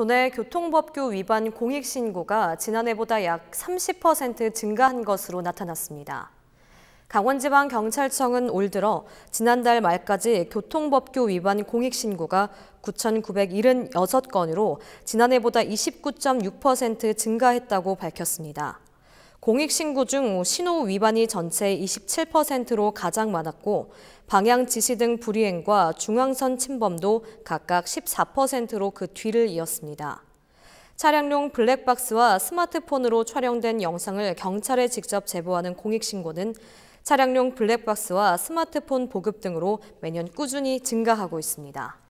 도내 교통법규 위반 공익 신고가 지난해보다 약 30% 증가한 것으로 나타났습니다. 강원지방경찰청은 올 들어 지난달 말까지 교통법규 위반 공익 신고가 9,976건으로 지난해보다 29.6% 증가했다고 밝혔습니다. 공익신고 중 신호 위반이 전체 27%로 가장 많았고 방향 지시 등 불이행과 중앙선 침범도 각각 14%로 그 뒤를 이었습니다. 차량용 블랙박스와 스마트폰으로 촬영된 영상을 경찰에 직접 제보하는 공익신고는 차량용 블랙박스와 스마트폰 보급 등으로 매년 꾸준히 증가하고 있습니다.